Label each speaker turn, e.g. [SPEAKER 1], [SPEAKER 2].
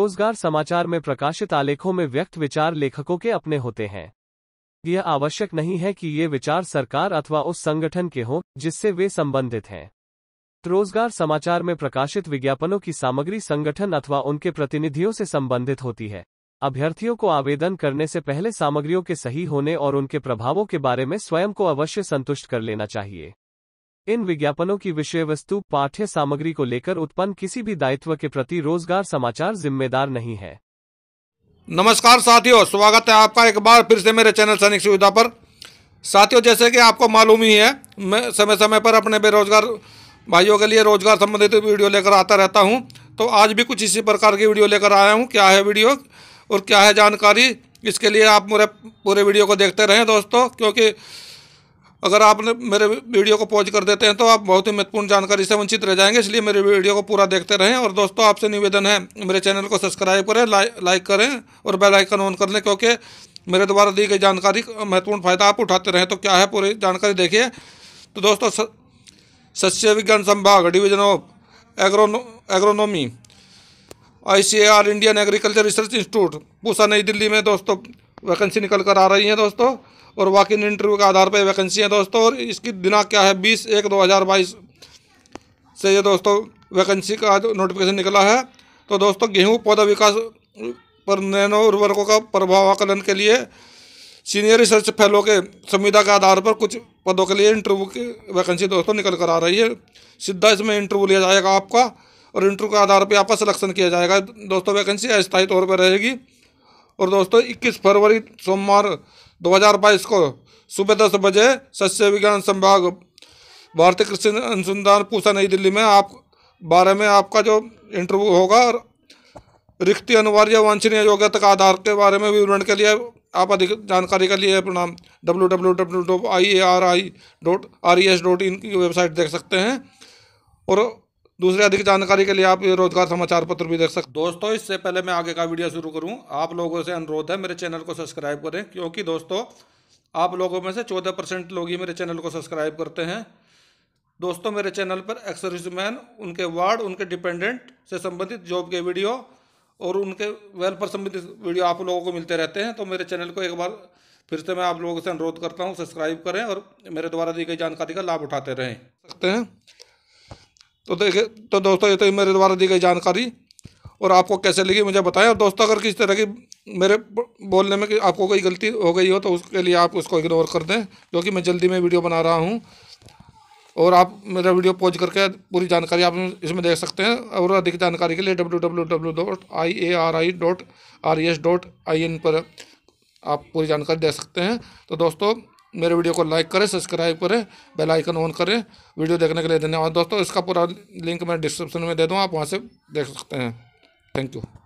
[SPEAKER 1] रोजगार समाचार में प्रकाशित आलेखों में व्यक्त विचार लेखकों के अपने होते हैं यह आवश्यक नहीं है कि ये विचार सरकार अथवा उस संगठन के हों जिससे वे संबंधित हैं रोजगार समाचार में प्रकाशित विज्ञापनों की सामग्री संगठन अथवा उनके प्रतिनिधियों से संबंधित होती है अभ्यर्थियों को आवेदन करने से पहले सामग्रियों के सही होने और उनके प्रभावों के बारे में स्वयं को अवश्य संतुष्ट कर लेना चाहिए इन विज्ञापनों की विषय वस्तु पाठ्य सामग्री को लेकर उत्पन्न किसी भी दायित्व के प्रति रोजगार समाचार जिम्मेदार नहीं है नमस्कार साथियों स्वागत है आपका एक बार फिर से मेरे चैनल सैनिक सुविधा पर
[SPEAKER 2] साथियों जैसे कि आपको मालूम ही है मैं समय समय पर अपने बेरोजगार भाइयों के लिए रोजगार संबंधित वीडियो लेकर आता रहता हूँ तो आज भी कुछ इसी प्रकार की वीडियो लेकर आया हूँ क्या है वीडियो और क्या है जानकारी इसके लिए आप मेरे पूरे वीडियो को देखते रहें दोस्तों क्योंकि अगर आपने मेरे वीडियो को पॉज कर देते हैं तो आप बहुत ही महत्वपूर्ण जानकारी से वंचित रह जाएंगे इसलिए मेरे वीडियो को पूरा देखते रहें और दोस्तों आपसे निवेदन है मेरे चैनल को सब्सक्राइब करें लाइक करें और बेल आइकन ऑन कर लें क्योंकि मेरे द्वारा दी गई जानकारी महत्वपूर्ण फ़ायदा आप उठाते रहें तो क्या है पूरी जानकारी देखिए तो दोस्तों सस्य विज्ञान संभाग division of agrono agronomy ICAR Indian Agricultural Research Institute Pusa Nai Delhi में दोस्तों वैकेंसी निकल कर आ रही है दोस्तों और वाक इन इंटरव्यू के आधार पर वैकेंसी है दोस्तों और इसकी दिनांक क्या है बीस एक दो हज़ार बाईस से ये दोस्तों वैकेंसी का नोटिफिकेशन निकला है तो दोस्तों गेहूँ पौधा विकास पर नैनो उर्वरकों का प्रभाव आकलन के लिए सीनियर रिसर्च फेलो के संविदा के आधार पर कुछ पदों के लिए इंटरव्यू की वैकेंसी दोस्तों निकल कर आ रही है सीधा इसमें इंटरव्यू लिया जाएगा आपका और इंटरव्यू के आधार पर आपका सिलेक्शन किया जाएगा दोस्तों वैकेंसी अस्थायी तौर पर रहेगी और दोस्तों 21 फरवरी सोमवार 2022 को सुबह दस बजे सस्य विज्ञान संभाग भारतीय कृषि अनुसंधान पूसा नई दिल्ली में आप बारे में आपका जो इंटरव्यू होगा और रिक्ति अनिवार्य वांछनीय योग्यता का आधार के बारे में विवरण के लिए आप अधिक जानकारी के लिए अपना W W W dot I A R I dot R E S dot in की वेबसाइट देख सकते हैं और दूसरे अधिक जानकारी के लिए आप ये रोजगार समाचार पत्र भी देख सकते दोस्तों इससे पहले मैं आगे का वीडियो शुरू करूँ आप लोगों से अनुरोध है मेरे चैनल को सब्सक्राइब करें क्योंकि दोस्तों आप लोगों में से चौदह परसेंट लोग ही मेरे चैनल को सब्सक्राइब करते हैं दोस्तों मेरे चैनल पर एक्सरिजमैन उनके वार्ड उनके डिपेंडेंट से संबंधित जॉब के वीडियो और उनके वेल पर संबंधित वीडियो आप लोगों को मिलते रहते हैं तो मेरे चैनल को एक बार फिर से मैं आप लोगों से अनुरोध करता हूँ सब्सक्राइब करें और मेरे द्वारा दी गई जानकारी का लाभ उठाते रहें सकते हैं तो देखे तो दोस्तों ये तो मेरे द्वारा दी गई जानकारी और आपको कैसे लगी मुझे बताएं और दोस्तों अगर किसी तरह की मेरे बोलने में कि आपको कोई गलती हो गई हो तो उसके लिए आप उसको इग्नोर कर दें क्योंकि मैं जल्दी में वीडियो बना रहा हूँ और आप मेरा वीडियो पॉज करके पूरी जानकारी आप इसमें देख सकते हैं और अधिक जानकारी के लिए W W W dot I A R I R S dot I N पर आप पूरी जानकारी दे सकते हैं तो दोस्तों मेरे वीडियो को लाइक करें सब्सक्राइब करें बेल आइकन ऑन करें वीडियो देखने के लिए धन्यवाद दोस्तों इसका पूरा लिंक मैं डिस्क्रिप्शन में दे दूँ आप वहाँ से देख सकते हैं थैंक यू